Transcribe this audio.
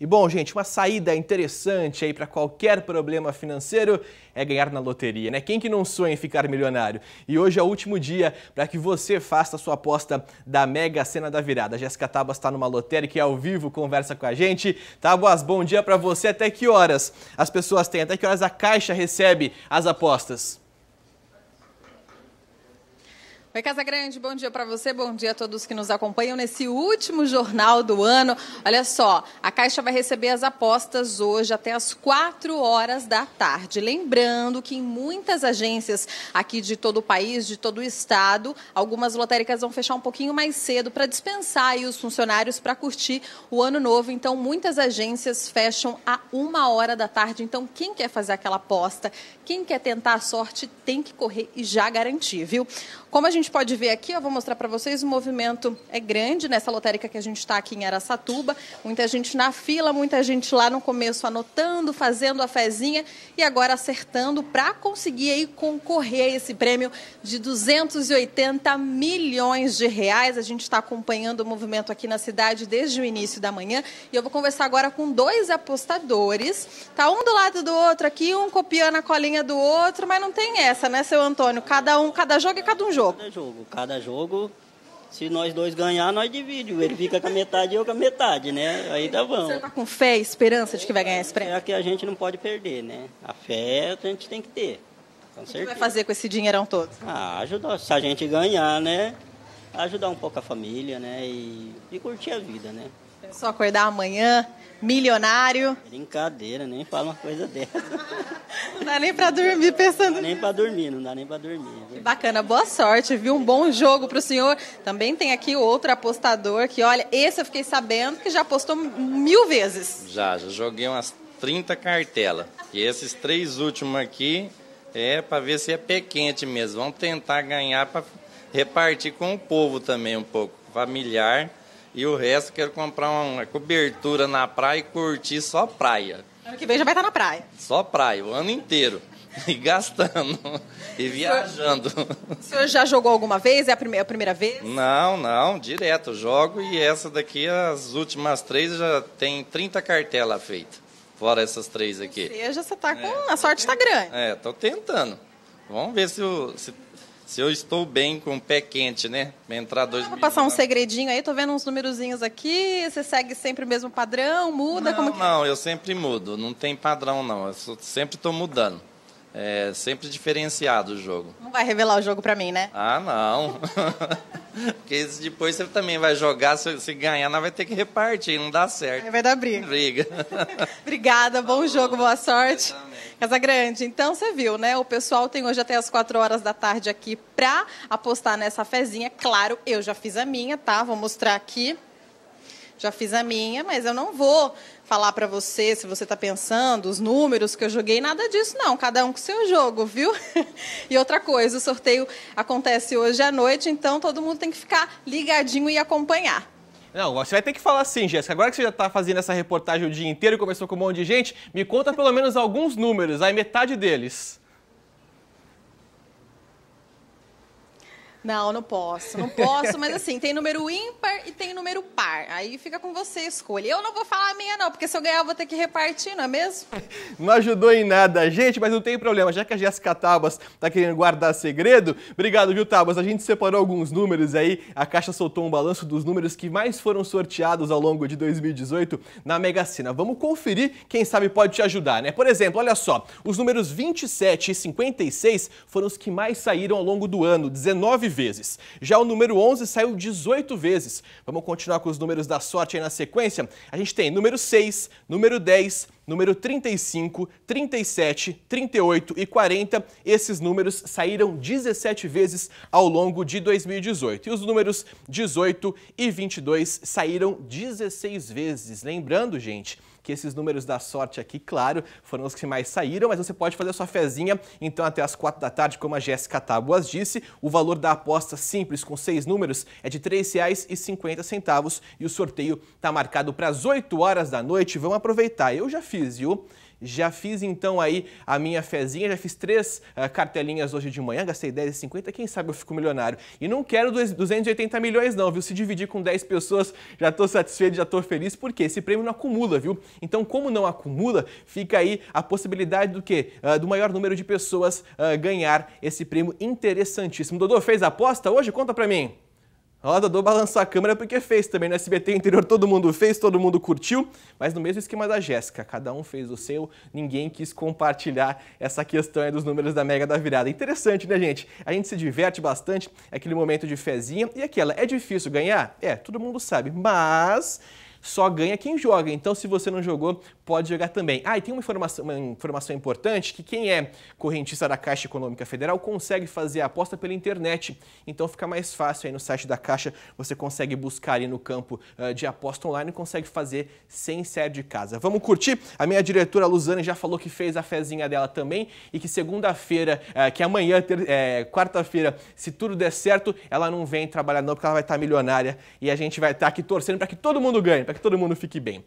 E bom, gente, uma saída interessante aí para qualquer problema financeiro é ganhar na loteria, né? Quem que não sonha em ficar milionário? E hoje é o último dia para que você faça a sua aposta da Mega Sena da Virada. Jéssica Tabas está numa lotérica e ao vivo conversa com a gente. Tabas, bom dia para você. Até que horas as pessoas têm? Até que horas a Caixa recebe as apostas? Oi, Casa Grande, bom dia para você, bom dia a todos que nos acompanham nesse último jornal do ano. Olha só, a Caixa vai receber as apostas hoje até as 4 horas da tarde. Lembrando que em muitas agências aqui de todo o país, de todo o estado, algumas lotéricas vão fechar um pouquinho mais cedo para dispensar aí os funcionários para curtir o ano novo. Então, muitas agências fecham a 1 hora da tarde. Então, quem quer fazer aquela aposta, quem quer tentar a sorte, tem que correr e já garantir, viu? Como a gente gente pode ver aqui, eu vou mostrar para vocês, o movimento é grande nessa lotérica que a gente está aqui em Aracatuba. Muita gente na fila, muita gente lá no começo anotando, fazendo a fezinha e agora acertando para conseguir aí concorrer a esse prêmio de 280 milhões de reais. A gente está acompanhando o movimento aqui na cidade desde o início da manhã e eu vou conversar agora com dois apostadores. Tá um do lado do outro aqui, um copiando a colinha do outro, mas não tem essa, né, seu Antônio? Cada um, cada jogo é cada um jogo jogo. Cada jogo, se nós dois ganhar, nós dividimos. Ele fica com a metade e eu com a metade, né? Aí dá tá bom. Você está com fé e esperança de que vai ganhar esse prêmio? É que a gente não pode perder, né? A fé a gente tem que ter. Com O que vai fazer com esse dinheirão todo? Ah, ajudar. Se a gente ganhar, né? Ajudar um pouco a família, né? E, e curtir a vida, né? É só acordar amanhã, milionário. Brincadeira, nem fala uma coisa dessa. não dá nem para dormir pensando. nem para dormir, não dá nem para dormir. Que bacana, boa sorte, viu? Um bom jogo para o senhor. Também tem aqui outro apostador que, olha, esse eu fiquei sabendo que já apostou mil vezes. Já, já joguei umas 30 cartelas. E esses três últimos aqui é para ver se é pé quente mesmo. Vamos tentar ganhar para repartir com o povo também um pouco, familiar e o resto quero comprar uma cobertura na praia e curtir só praia. Ano que vem já vai estar na praia. Só praia, o ano inteiro. E gastando. E viajando. O senhor, o senhor já jogou alguma vez? É a primeira, a primeira vez? Não, não, direto. Jogo e essa daqui, as últimas três, já tem 30 cartelas feitas. Fora essas três aqui. Ou seja, você tá com. É, a sorte está grande. É, tô tentando. Vamos ver se, o, se se eu estou bem com o pé quente, né? Pra entrar dois ah, Vou passar um segredinho aí, tô vendo uns numerozinhos aqui. Você segue sempre o mesmo padrão? Muda? Não, como que... não, eu sempre mudo. Não tem padrão, não. Eu sempre estou mudando. É sempre diferenciado o jogo. Não vai revelar o jogo para mim, né? Ah, não. Porque depois você também vai jogar, se ganhar, não vai ter que repartir, não dá certo. Aí vai dar briga. Briga. Obrigada, bom Falou. jogo, boa sorte. Casa Grande, então você viu, né? O pessoal tem hoje até as 4 horas da tarde aqui para apostar nessa fezinha. Claro, eu já fiz a minha, tá? Vou mostrar aqui já fiz a minha, mas eu não vou falar para você se você está pensando, os números que eu joguei, nada disso, não. Cada um com o seu jogo, viu? e outra coisa, o sorteio acontece hoje à noite, então todo mundo tem que ficar ligadinho e acompanhar. Não, você vai ter que falar assim, Jéssica. Agora que você já está fazendo essa reportagem o dia inteiro e começou com um monte de gente, me conta pelo menos alguns números, aí metade deles. Não, não posso, não posso, mas assim, tem número ímpar e tem número par. Aí fica com você escolha. Eu não vou falar a minha, não, porque se eu ganhar eu vou ter que repartir, não é mesmo? Não ajudou em nada, gente, mas não tem problema, já que a Jéssica Tabas tá querendo guardar segredo. Obrigado, viu, Tabas? A gente separou alguns números aí, a Caixa soltou um balanço dos números que mais foram sorteados ao longo de 2018 na Mega Sena. Vamos conferir, quem sabe pode te ajudar, né? Por exemplo, olha só, os números 27 e 56 foram os que mais saíram ao longo do ano, 19 9 vezes. Já o número 11 saiu 18 vezes. Vamos continuar com os números da sorte aí na sequência? A gente tem número 6, número 10, número 35, 37, 38 e 40. Esses números saíram 17 vezes ao longo de 2018. E os números 18 e 22 saíram 16 vezes. Lembrando, gente, que esses números da sorte aqui, claro, foram os que mais saíram, mas você pode fazer a sua fezinha, então até as 4 da tarde, como a Jéssica Tábuas disse, o valor da aposta simples com seis números é de R$ 3,50 e o sorteio está marcado para as 8 horas da noite. Vamos aproveitar, eu já fiz fiz, viu? Já fiz então aí a minha fezinha, já fiz três uh, cartelinhas hoje de manhã, gastei 10,50, quem sabe eu fico milionário. E não quero 280 milhões não, viu? Se dividir com 10 pessoas, já estou satisfeito, já estou feliz, porque esse prêmio não acumula, viu? Então, como não acumula, fica aí a possibilidade do quê? Uh, do maior número de pessoas uh, ganhar esse prêmio interessantíssimo. Dodô, fez a aposta hoje? Conta pra mim. Ela Dodô balançar a câmera porque fez também. No SBT interior todo mundo fez, todo mundo curtiu, mas no mesmo esquema da Jéssica. Cada um fez o seu, ninguém quis compartilhar essa questão dos números da Mega da Virada. Interessante, né, gente? A gente se diverte bastante, é aquele momento de fezinha. E aquela, é difícil ganhar? É, todo mundo sabe, mas só ganha quem joga. Então, se você não jogou, pode jogar também. Ah, e tem uma informação, uma informação importante que quem é correntista da Caixa Econômica Federal consegue fazer a aposta pela internet. Então, fica mais fácil aí no site da Caixa, você consegue buscar ali no campo uh, de aposta online e consegue fazer sem sair de casa. Vamos curtir? A minha diretora Luzane já falou que fez a fezinha dela também e que segunda-feira, uh, que amanhã, é, quarta-feira, se tudo der certo, ela não vem trabalhar não, porque ela vai estar tá milionária e a gente vai estar tá aqui torcendo para que todo mundo ganhe para que todo mundo fique bem.